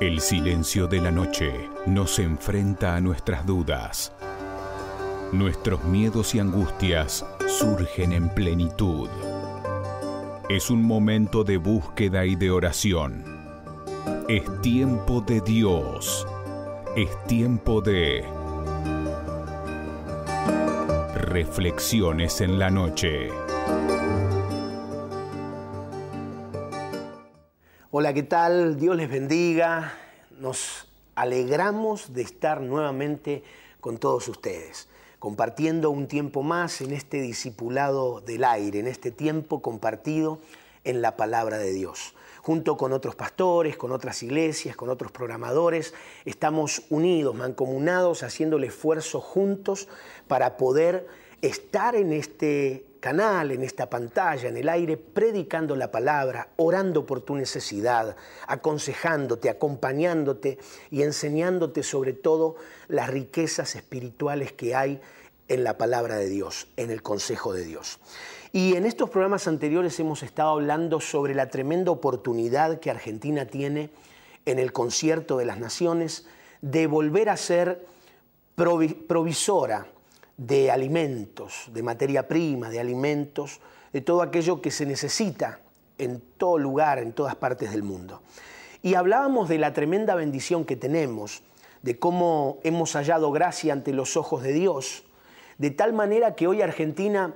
El silencio de la noche nos enfrenta a nuestras dudas. Nuestros miedos y angustias surgen en plenitud. Es un momento de búsqueda y de oración. Es tiempo de Dios. Es tiempo de reflexiones en la noche. Hola, ¿qué tal? Dios les bendiga. Nos alegramos de estar nuevamente con todos ustedes, compartiendo un tiempo más en este discipulado del aire, en este tiempo compartido en la palabra de Dios. Junto con otros pastores, con otras iglesias, con otros programadores, estamos unidos, mancomunados, haciendo el esfuerzo juntos para poder estar en este canal, en esta pantalla, en el aire, predicando la palabra, orando por tu necesidad, aconsejándote, acompañándote y enseñándote sobre todo las riquezas espirituales que hay en la palabra de Dios, en el consejo de Dios. Y en estos programas anteriores hemos estado hablando sobre la tremenda oportunidad que Argentina tiene en el concierto de las naciones de volver a ser provisora de alimentos, de materia prima, de alimentos, de todo aquello que se necesita en todo lugar, en todas partes del mundo. Y hablábamos de la tremenda bendición que tenemos, de cómo hemos hallado gracia ante los ojos de Dios, de tal manera que hoy Argentina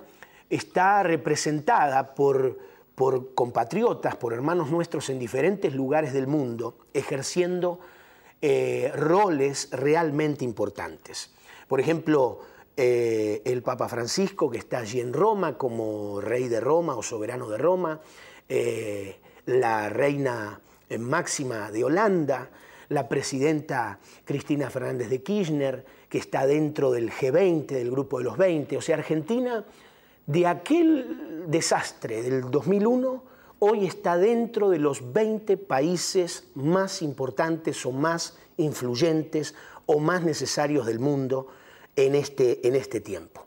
está representada por, compatriotas, por hermanos nuestros en diferentes lugares del mundo, ejerciendo eh, roles realmente importantes. Por ejemplo, eh, el Papa Francisco, que está allí en Roma como rey de Roma o soberano de Roma, eh, la reina eh, máxima de Holanda, la presidenta Cristina Fernández de Kirchner, que está dentro del G20, del grupo de los 20. O sea, Argentina, de aquel desastre del 2001, hoy está dentro de los 20 países más importantes o más influyentes o más necesarios del mundo en este, en este tiempo.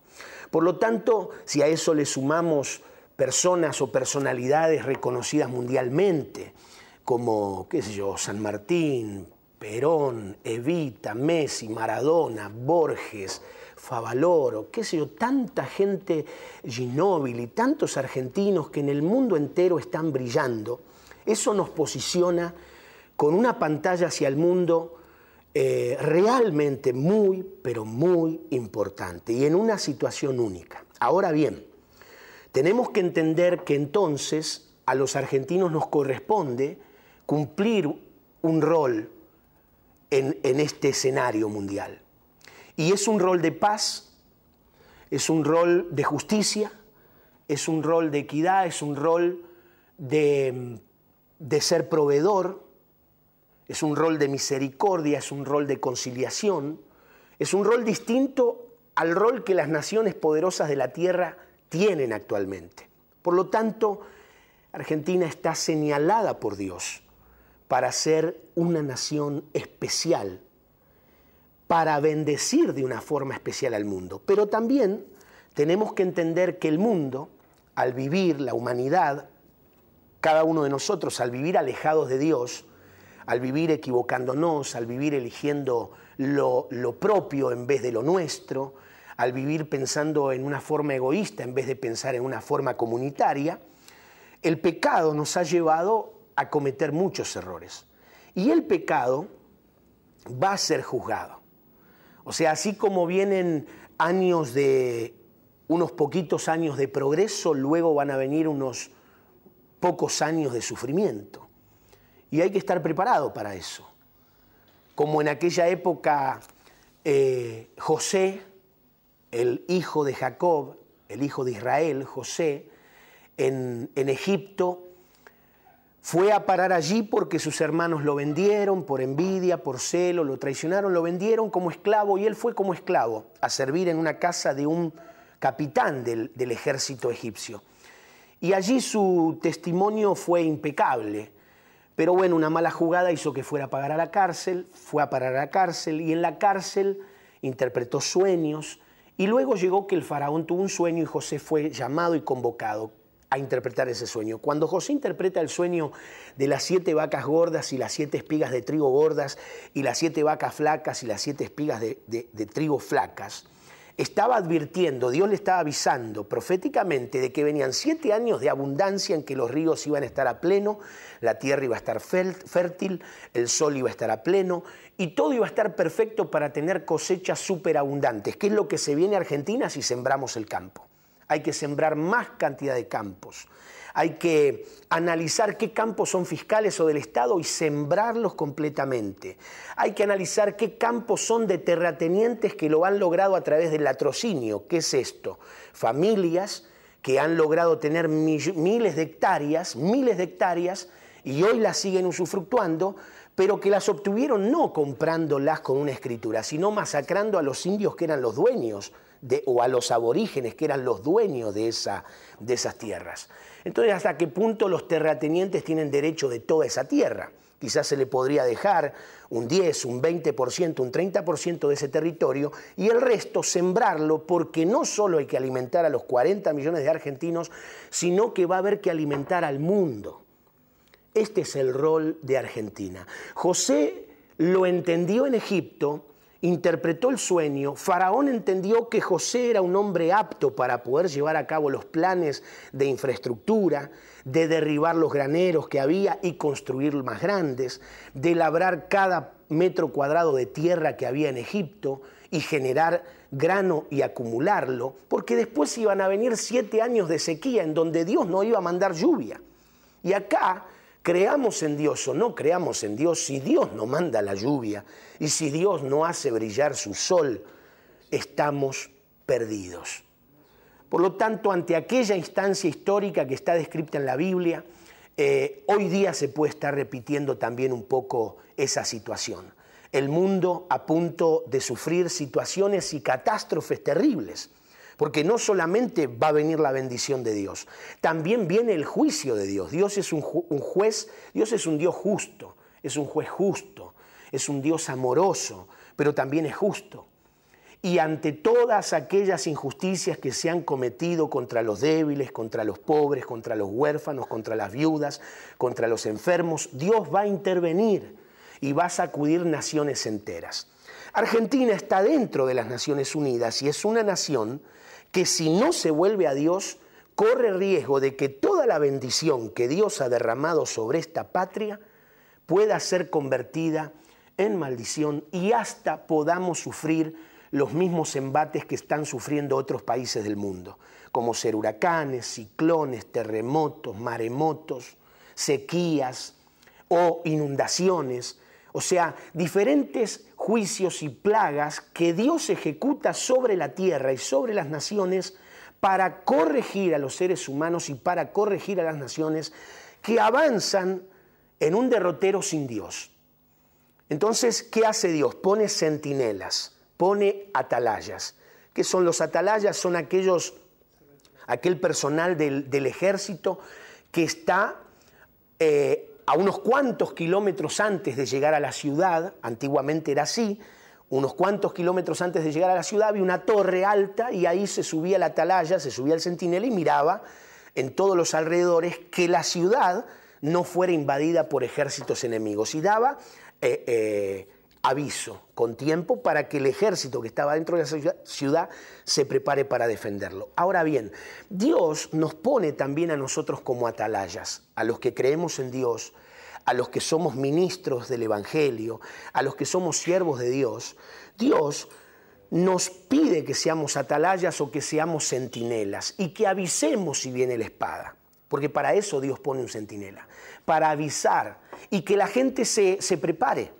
Por lo tanto, si a eso le sumamos personas o personalidades reconocidas mundialmente, como, qué sé yo, San Martín, Perón, Evita, Messi, Maradona, Borges, Favaloro, qué sé yo, tanta gente Ginóbili, tantos argentinos que en el mundo entero están brillando, eso nos posiciona con una pantalla hacia el mundo eh, realmente muy, pero muy importante y en una situación única. Ahora bien, tenemos que entender que entonces a los argentinos nos corresponde cumplir un rol en, este escenario mundial. Y es un rol de paz, es un rol de justicia, es un rol de equidad, es un rol de ser proveedor, es un rol de misericordia, es un rol de conciliación, es un rol distinto al rol que las naciones poderosas de la Tierra tienen actualmente. Por lo tanto, Argentina está señalada por Dios para ser una nación especial, para bendecir de una forma especial al mundo. Pero también tenemos que entender que el mundo, al vivir la humanidad, cada uno de nosotros, al vivir alejados de Dios, al vivir equivocándonos, al vivir eligiendo lo, propio en vez de lo nuestro, al vivir pensando en una forma egoísta en vez de pensar en una forma comunitaria, el pecado nos ha llevado a cometer muchos errores. Y el pecado va a ser juzgado. O sea, así como vienen años de unos poquitos años de progreso, luego van a venir unos pocos años de sufrimiento. Y hay que estar preparado para eso. Como en aquella época eh, José, el hijo de Jacob, el hijo de Israel, José, en, Egipto, fue a parar allí porque sus hermanos lo vendieron por envidia, por celo, lo traicionaron, lo vendieron como esclavo y él fue como esclavo a servir en una casa de un capitán del, del ejército egipcio. Y allí su testimonio fue impecable. Pero bueno, una mala jugada hizo que fuera a pagar a la cárcel, fue a parar a la cárcel y en la cárcel interpretó sueños y luego llegó que el faraón tuvo un sueño y José fue llamado y convocado a interpretar ese sueño. Cuando José interpreta el sueño de las siete vacas gordas y las siete espigas de trigo gordas y las siete vacas flacas y las siete espigas de, de trigo flacas, estaba advirtiendo, Dios le estaba avisando proféticamente de que venían siete años de abundancia en que los ríos iban a estar a pleno, la tierra iba a estar fértil, el sol iba a estar a pleno y todo iba a estar perfecto para tener cosechas superabundantes, que es lo que se viene a Argentina si sembramos el campo. Hay que sembrar más cantidad de campos hay que analizar qué campos son fiscales o del Estado y sembrarlos completamente. Hay que analizar qué campos son de terratenientes que lo han logrado a través del latrocinio. ¿Qué es esto? Familias que han logrado tener miles de hectáreas, miles de hectáreas, y hoy las siguen usufructuando, pero que las obtuvieron no comprándolas con una escritura, sino masacrando a los indios que eran los dueños o a los aborígenes que eran los dueños de, de esas tierras. Entonces, ¿hasta qué punto los terratenientes tienen derecho de toda esa tierra? Quizás se le podría dejar un 10, un 20%, un 30% de ese territorio y el resto sembrarlo porque no solo hay que alimentar a los 40 millones de argentinos, sino que va a haber que alimentar al mundo. Este es el rol de Argentina. José lo entendió en Egipto interpretó el sueño, Faraón entendió que José era un hombre apto para poder llevar a cabo los planes de infraestructura, de derribar los graneros que había y construir más grandes, de labrar cada metro cuadrado de tierra que había en Egipto y generar grano y acumularlo, porque después iban a venir siete años de sequía en donde Dios no iba a mandar lluvia. Y acá Creamos en Dios o no creamos en Dios, si Dios no manda la lluvia y si Dios no hace brillar su sol, estamos perdidos. Por lo tanto, ante aquella instancia histórica que está descrita en la Biblia, eh, hoy día se puede estar repitiendo también un poco esa situación. El mundo a punto de sufrir situaciones y catástrofes terribles porque no solamente va a venir la bendición de Dios, también viene el juicio de Dios. Dios es un, juez, Dios es un Dios justo, es un juez justo, es un Dios amoroso, pero también es justo y ante todas aquellas injusticias que se han cometido contra los débiles, contra los pobres, contra los huérfanos, contra las viudas, contra los enfermos, Dios va a intervenir y va a sacudir naciones enteras. Argentina está dentro de las Naciones Unidas y es una nación que si no se vuelve a Dios, corre riesgo de que toda la bendición que Dios ha derramado sobre esta patria pueda ser convertida en maldición y hasta podamos sufrir los mismos embates que están sufriendo otros países del mundo, como ser huracanes, ciclones, terremotos, maremotos, sequías o inundaciones, o sea, diferentes juicios y plagas que Dios ejecuta sobre la tierra y sobre las naciones para corregir a los seres humanos y para corregir a las naciones que avanzan en un derrotero sin Dios. Entonces, ¿qué hace Dios? Pone centinelas, pone atalayas. ¿Qué son los atalayas? Son aquellos, aquel personal del, ejército que está eh, a unos cuantos kilómetros antes de llegar a la ciudad, antiguamente era así, unos cuantos kilómetros antes de llegar a la ciudad había una torre alta y ahí se subía la atalaya, se subía el centinela y miraba en todos los alrededores que la ciudad no fuera invadida por ejércitos enemigos y daba eh, eh, aviso con tiempo para que el ejército que estaba dentro de la ciudad se prepare para defenderlo. Ahora bien, Dios nos pone también a nosotros como atalayas, a los que creemos en Dios, a los que somos ministros del Evangelio, a los que somos siervos de Dios, Dios nos pide que seamos atalayas o que seamos centinelas y que avisemos si viene la espada, porque para eso Dios pone un centinela, para avisar y que la gente se, se prepare.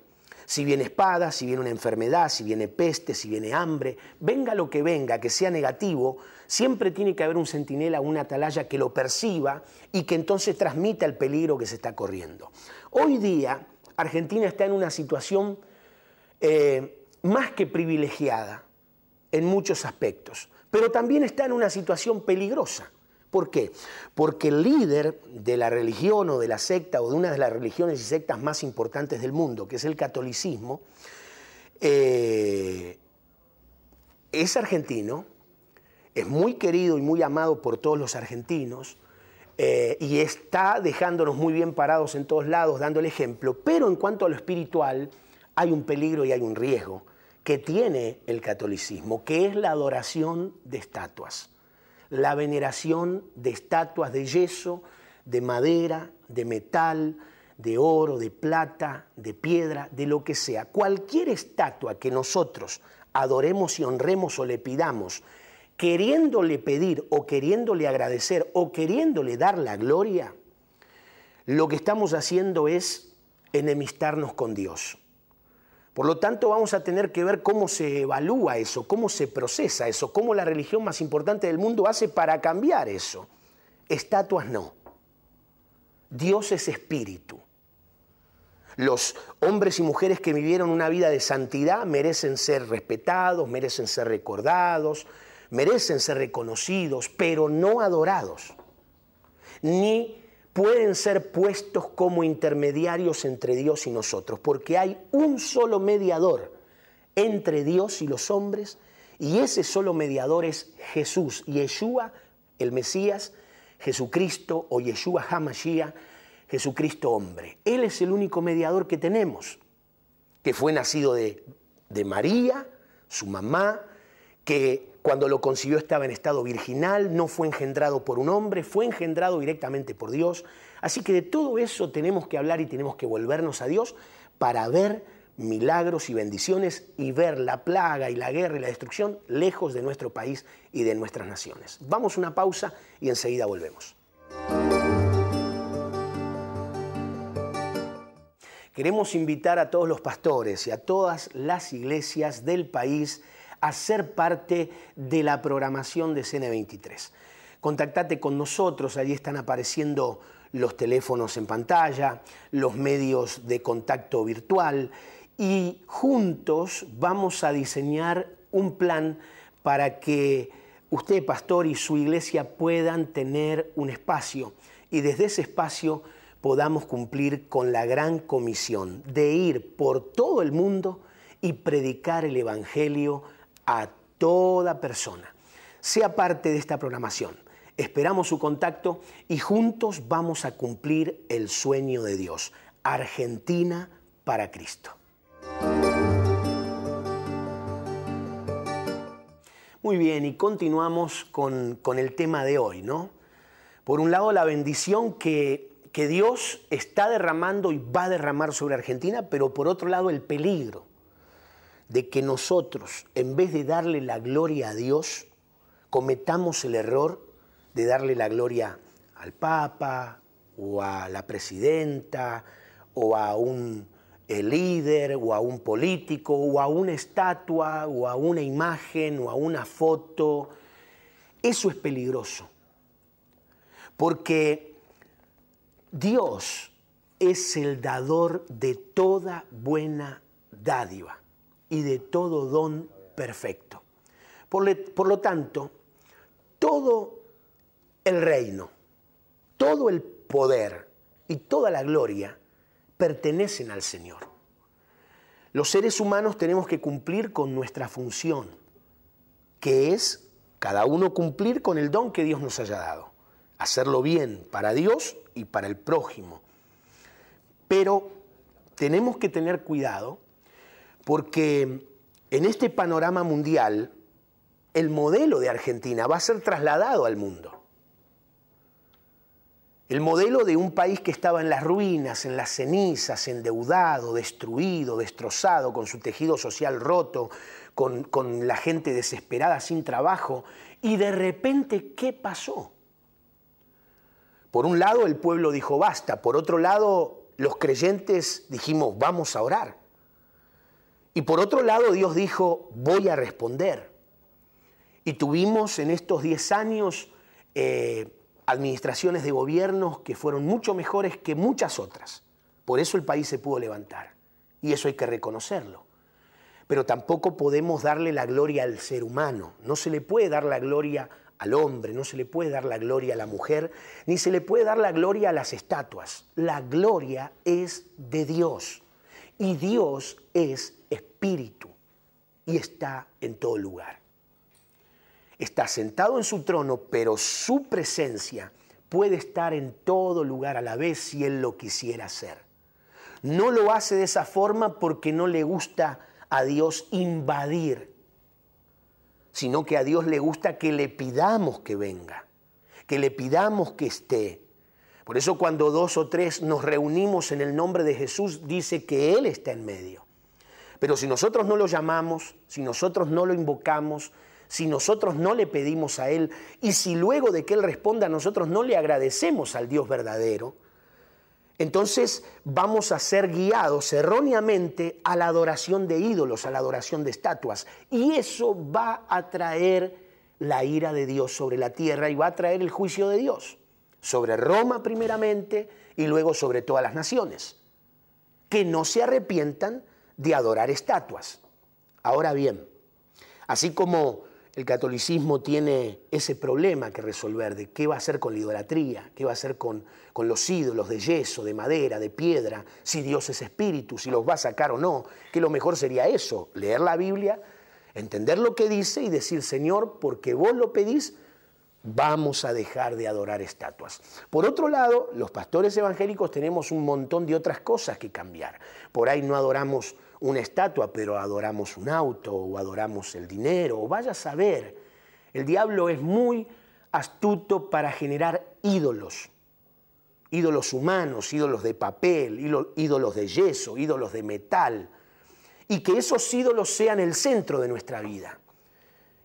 Si viene espada, si viene una enfermedad, si viene peste, si viene hambre, venga lo que venga, que sea negativo, Siempre tiene que haber un centinela, una atalaya que lo perciba y que entonces transmita el peligro que se está corriendo. Hoy día, Argentina está en una situación eh, más que privilegiada en muchos aspectos, pero también está en una situación peligrosa. ¿Por qué? Porque el líder de la religión o de la secta o de una de las religiones y sectas más importantes del mundo, que es el catolicismo, eh, es argentino, es muy querido y muy amado por todos los argentinos eh, y está dejándonos muy bien parados en todos lados, dando el ejemplo, pero en cuanto a lo espiritual hay un peligro y hay un riesgo que tiene el catolicismo, que es la adoración de estatuas, la veneración de estatuas de yeso, de madera, de metal, de oro, de plata, de piedra, de lo que sea. Cualquier estatua que nosotros adoremos y honremos o le pidamos queriéndole pedir o queriéndole agradecer o queriéndole dar la gloria, lo que estamos haciendo es enemistarnos con Dios. Por lo tanto, vamos a tener que ver cómo se evalúa eso, cómo se procesa eso, cómo la religión más importante del mundo hace para cambiar eso. Estatuas no. Dios es espíritu. Los hombres y mujeres que vivieron una vida de santidad merecen ser respetados, merecen ser recordados, merecen ser reconocidos, pero no adorados, ni pueden ser puestos como intermediarios entre Dios y nosotros, porque hay un solo mediador entre Dios y los hombres, y ese solo mediador es Jesús, Yeshua, el Mesías, Jesucristo o Yeshua Hamashia, Jesucristo hombre. Él es el único mediador que tenemos, que fue nacido de, de María, su mamá, que cuando lo concibió estaba en estado virginal, no fue engendrado por un hombre, fue engendrado directamente por Dios. Así que de todo eso tenemos que hablar y tenemos que volvernos a Dios para ver milagros y bendiciones y ver la plaga y la guerra y la destrucción lejos de nuestro país y de nuestras naciones. Vamos a una pausa y enseguida volvemos. Queremos invitar a todos los pastores y a todas las iglesias del país a ser parte de la programación de CN23. Contactate con nosotros, allí están apareciendo los teléfonos en pantalla, los medios de contacto virtual y juntos vamos a diseñar un plan para que usted, pastor, y su iglesia puedan tener un espacio y desde ese espacio podamos cumplir con la gran comisión de ir por todo el mundo y predicar el Evangelio a toda persona. Sea parte de esta programación. Esperamos su contacto y juntos vamos a cumplir el sueño de Dios. Argentina para Cristo. Muy bien, y continuamos con, el tema de hoy, ¿no? Por un lado, la bendición que, que Dios está derramando y va a derramar sobre Argentina, pero por otro lado, el peligro de que nosotros, en vez de darle la gloria a Dios, cometamos el error de darle la gloria al Papa o a la presidenta o a un el eh, líder o a un político o a una estatua o a una imagen o a una foto. Eso es peligroso, porque Dios es el dador de toda buena dádiva y de todo don perfecto. Por, por lo tanto, todo el reino, todo el poder y toda la gloria pertenecen al Señor. Los seres humanos tenemos que cumplir con nuestra función, que es cada uno cumplir con el don que Dios nos haya dado, hacerlo bien para Dios y para el prójimo. Pero tenemos que tener cuidado porque en este panorama mundial el modelo de Argentina va a ser trasladado al mundo. El modelo de un país que estaba en las ruinas, en las cenizas, endeudado, destruido, destrozado, con su tejido social roto, con, la gente desesperada, sin trabajo. Y de repente, ¿qué pasó? Por un lado, el pueblo dijo basta. Por otro lado, los creyentes dijimos, vamos a orar. Y por otro lado, Dios dijo, voy a responder. Y tuvimos en estos 10 años eh, administraciones de gobiernos que fueron mucho mejores que muchas otras. Por eso el país se pudo levantar. Y eso hay que reconocerlo. Pero tampoco podemos darle la gloria al ser humano. No se le puede dar la gloria al hombre, no se le puede dar la gloria a la mujer, ni se le puede dar la gloria a las estatuas. La gloria es de Dios. Y Dios es espíritu y está en todo lugar. Está sentado en su trono, pero su presencia puede estar en todo lugar a la vez si Él lo quisiera hacer. No lo hace de esa forma porque no le gusta a Dios invadir, sino que a Dios le gusta que le pidamos que venga, que le pidamos que esté. Por eso cuando dos o tres nos reunimos en el nombre de Jesús, dice que Él está en medio. Pero si nosotros no lo llamamos, si nosotros no lo invocamos, si nosotros no le pedimos a Él y si luego de que Él responda nosotros no le agradecemos al Dios verdadero, entonces vamos a ser guiados erróneamente a la adoración de ídolos, a la adoración de estatuas. Y eso va a traer la ira de Dios sobre la tierra y va a traer el juicio de Dios sobre Roma primeramente y luego sobre todas las naciones. Que no se arrepientan de adorar estatuas. Ahora bien, así como el catolicismo tiene ese problema que resolver de qué va a hacer con la idolatría, qué va a hacer con, con, los ídolos de yeso, de madera, de piedra, si Dios es espíritu, si los va a sacar o no, que lo mejor sería eso, leer la Biblia, entender lo que dice y decir, Señor, porque vos lo pedís, vamos a dejar de adorar estatuas. Por otro lado, los pastores evangélicos tenemos un montón de otras cosas que cambiar. Por ahí no adoramos una estatua, pero adoramos un auto o adoramos el dinero, o vaya a saber. El diablo es muy astuto para generar ídolos. Ídolos humanos, ídolos de papel, ídolos de yeso, ídolos de metal. Y que esos ídolos sean el centro de nuestra vida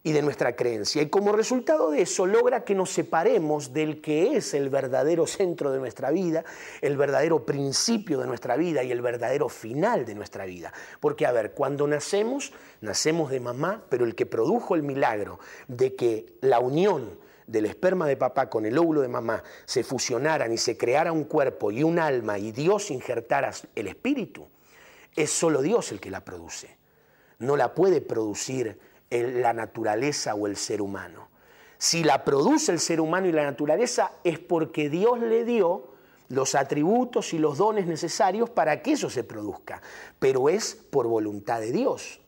y de nuestra creencia. Y como resultado de eso logra que nos separemos del que es el verdadero centro de nuestra vida, el verdadero principio de nuestra vida y el verdadero final de nuestra vida. Porque, a ver, cuando nacemos, nacemos de mamá, pero el que produjo el milagro de que la unión del esperma de papá con el óvulo de mamá se fusionaran y se creara un cuerpo y un alma y Dios injertara el espíritu, es solo Dios el que la produce. No la puede producir la naturaleza o el ser humano. Si la produce el ser humano y la naturaleza es porque Dios le dio los atributos y los dones necesarios para que eso se produzca, pero es por voluntad de Dios,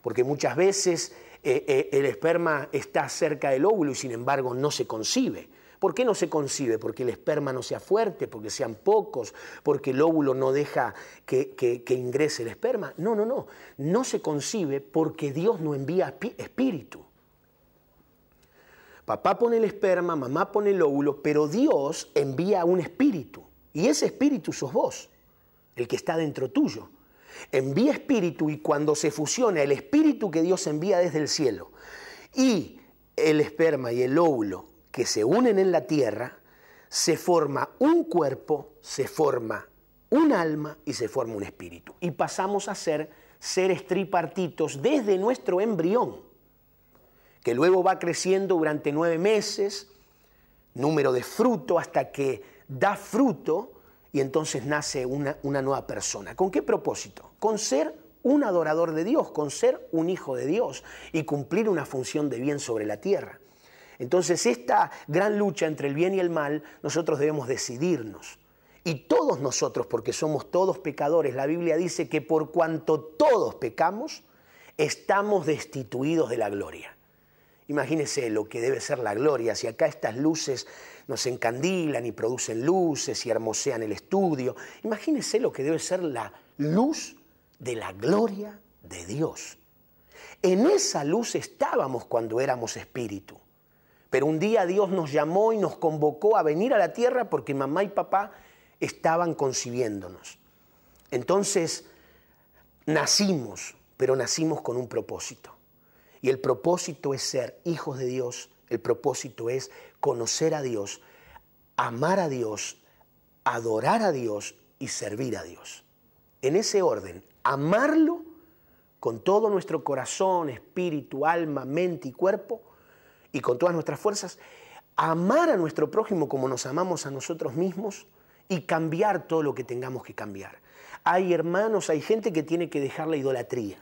porque muchas veces eh, eh, el esperma está cerca del óvulo y sin embargo no se concibe. ¿Por qué no se concibe? Porque el esperma no sea fuerte, porque sean pocos, porque el óvulo no deja que, ingrese el esperma. No, no, no. No se concibe porque Dios no envía espíritu. Papá pone el esperma, mamá pone el óvulo, pero Dios envía un espíritu. Y ese espíritu sos vos, el que está dentro tuyo. Envía espíritu y cuando se fusiona el espíritu que Dios envía desde el cielo y el esperma y el óvulo que se unen en la tierra, se forma un cuerpo, se forma un alma y se forma un espíritu. Y pasamos a ser seres tripartitos desde nuestro embrión, que luego va creciendo durante nueve meses, número de fruto, hasta que da fruto y entonces nace una, una nueva persona. ¿Con qué propósito? Con ser un adorador de Dios, con ser un hijo de Dios y cumplir una función de bien sobre la tierra. Entonces, esta gran lucha entre el bien y el mal, nosotros debemos decidirnos. Y todos nosotros, porque somos todos pecadores, la Biblia dice que por cuanto todos pecamos, estamos destituidos de la gloria. Imagínese lo que debe ser la gloria, si acá estas luces nos encandilan y producen luces y hermosean el estudio. Imagínese lo que debe ser la luz de la gloria de Dios. En esa luz estábamos cuando éramos espíritu. Pero un día Dios nos llamó y nos convocó a venir a la tierra porque mamá y papá estaban concibiéndonos. Entonces, nacimos, pero nacimos con un propósito. Y el propósito es ser hijos de Dios, el propósito es conocer a Dios, amar a Dios, adorar a Dios y servir a Dios. En ese orden, amarlo con todo nuestro corazón, espíritu, alma, mente y cuerpo y con todas nuestras fuerzas, amar a nuestro prójimo como nos amamos a nosotros mismos y cambiar todo lo que tengamos que cambiar. Hay hermanos, hay gente que tiene que dejar la idolatría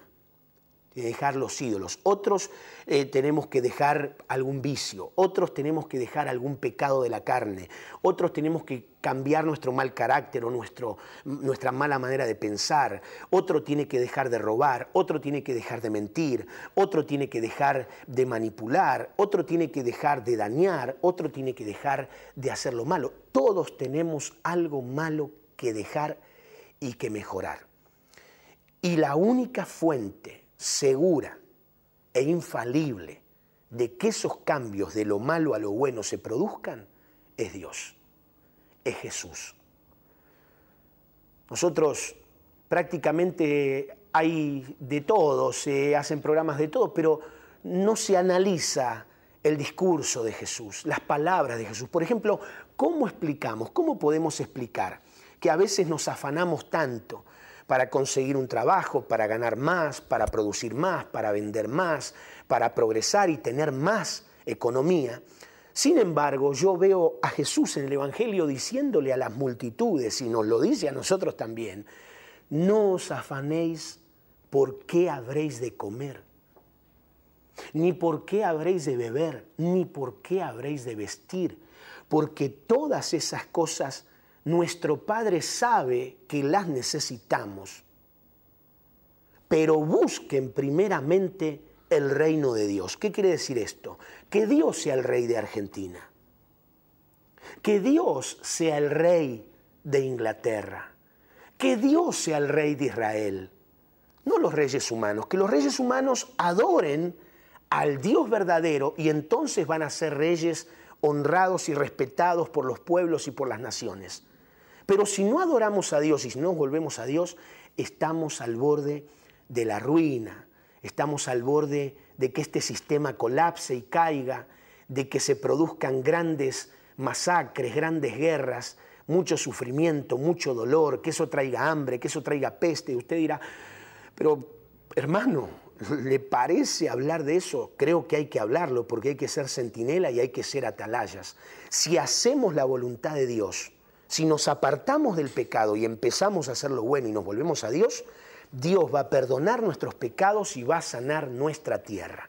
de dejar los ídolos. Otros eh, tenemos que dejar algún vicio, otros tenemos que dejar algún pecado de la carne, otros tenemos que cambiar nuestro mal carácter o nuestro, nuestra mala manera de pensar, otro tiene que dejar de robar, otro tiene que dejar de mentir, otro tiene que dejar de manipular, otro tiene que dejar de dañar, otro tiene que dejar de hacer lo malo. Todos tenemos algo malo que dejar y que mejorar. Y la única fuente segura e infalible de que esos cambios de lo malo a lo bueno se produzcan es Dios, es Jesús. Nosotros prácticamente hay de todo, se hacen programas de todo, pero no se analiza el discurso de Jesús, las palabras de Jesús. Por ejemplo, ¿cómo explicamos, cómo podemos explicar que a veces nos afanamos tanto para conseguir un trabajo, para ganar más, para producir más, para vender más, para progresar y tener más economía. Sin embargo, yo veo a Jesús en el Evangelio diciéndole a las multitudes, y nos lo dice a nosotros también, no os afanéis por qué habréis de comer, ni por qué habréis de beber, ni por qué habréis de vestir, porque todas esas cosas nuestro Padre sabe que las necesitamos, pero busquen primeramente el reino de Dios. ¿Qué quiere decir esto? Que Dios sea el rey de Argentina, que Dios sea el rey de Inglaterra, que Dios sea el rey de Israel, no los reyes humanos, que los reyes humanos adoren al Dios verdadero y entonces van a ser reyes honrados y respetados por los pueblos y por las naciones. Pero si no adoramos a Dios y si no volvemos a Dios, estamos al borde de la ruina, estamos al borde de que este sistema colapse y caiga, de que se produzcan grandes masacres, grandes guerras, mucho sufrimiento, mucho dolor, que eso traiga hambre, que eso traiga peste. usted dirá, pero hermano, ¿le parece hablar de eso? Creo que hay que hablarlo porque hay que ser centinela y hay que ser atalayas. Si hacemos la voluntad de Dios, si nos apartamos del pecado y empezamos a hacer lo bueno y nos volvemos a Dios, Dios va a perdonar nuestros pecados y va a sanar nuestra tierra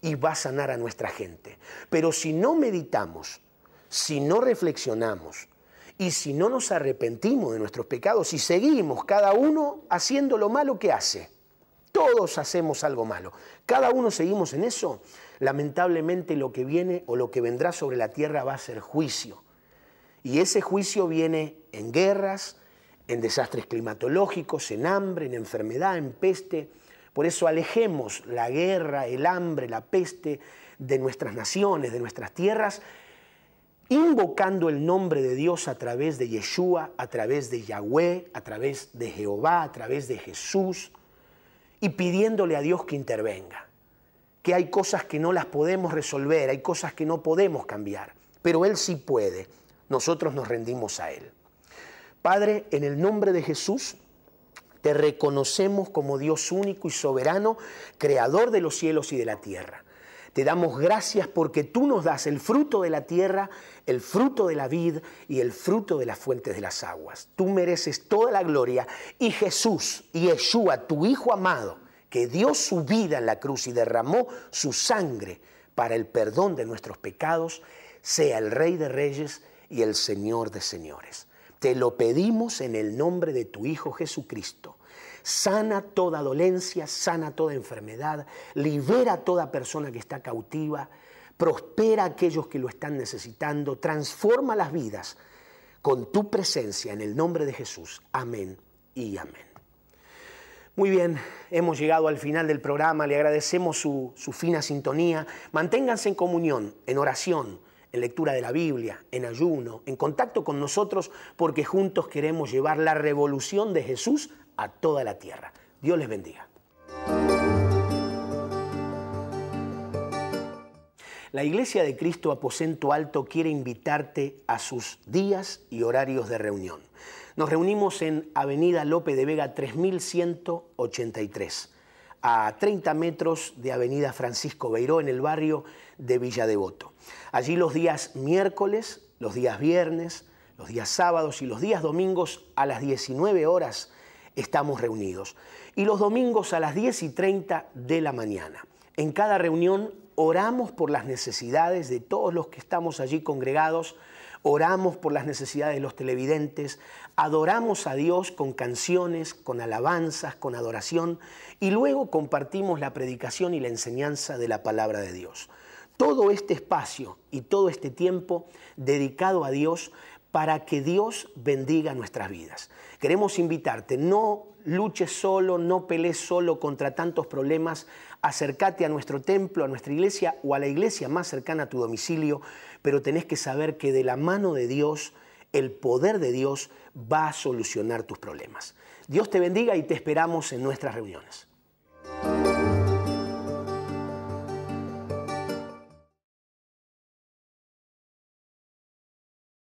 y va a sanar a nuestra gente. Pero si no meditamos, si no reflexionamos y si no nos arrepentimos de nuestros pecados y seguimos cada uno haciendo lo malo que hace, todos hacemos algo malo, cada uno seguimos en eso, lamentablemente lo que viene o lo que vendrá sobre la tierra va a ser juicio y ese juicio viene en guerras, en desastres climatológicos, en hambre, en enfermedad, en peste. Por eso alejemos la guerra, el hambre, la peste de nuestras naciones, de nuestras tierras, invocando el nombre de Dios a través de Yeshua, a través de Yahweh, a través de Jehová, a través de Jesús, y pidiéndole a Dios que intervenga. Que hay cosas que no las podemos resolver, hay cosas que no podemos cambiar, pero Él sí puede nosotros nos rendimos a Él. Padre, en el nombre de Jesús, te reconocemos como Dios único y soberano, creador de los cielos y de la tierra. Te damos gracias porque tú nos das el fruto de la tierra, el fruto de la vid y el fruto de las fuentes de las aguas. Tú mereces toda la gloria y Jesús, Yeshua, tu Hijo amado, que dio su vida en la cruz y derramó su sangre para el perdón de nuestros pecados, sea el Rey de Reyes y el Señor de señores. Te lo pedimos en el nombre de tu Hijo Jesucristo. Sana toda dolencia, sana toda enfermedad, libera a toda persona que está cautiva, prospera a aquellos que lo están necesitando, transforma las vidas con tu presencia en el nombre de Jesús. Amén y amén. Muy bien, hemos llegado al final del programa, le agradecemos su, su fina sintonía. Manténganse en comunión, en oración en lectura de la Biblia, en ayuno, en contacto con nosotros, porque juntos queremos llevar la revolución de Jesús a toda la tierra. Dios les bendiga. La Iglesia de Cristo Aposento Alto quiere invitarte a sus días y horarios de reunión. Nos reunimos en Avenida Lope de Vega 3183, a 30 metros de Avenida Francisco Beiró, en el barrio de Villa Devoto. Allí los días miércoles, los días viernes, los días sábados y los días domingos a las 19 horas estamos reunidos. Y los domingos a las 10 y 30 de la mañana. En cada reunión oramos por las necesidades de todos los que estamos allí congregados, oramos por las necesidades de los televidentes, adoramos a Dios con canciones, con alabanzas, con adoración y luego compartimos la predicación y la enseñanza de la palabra de Dios todo este espacio y todo este tiempo dedicado a Dios para que Dios bendiga nuestras vidas. Queremos invitarte, no luches solo, no pelees solo contra tantos problemas, acércate a nuestro templo, a nuestra iglesia o a la iglesia más cercana a tu domicilio, pero tenés que saber que de la mano de Dios, el poder de Dios va a solucionar tus problemas. Dios te bendiga y te esperamos en nuestras reuniones.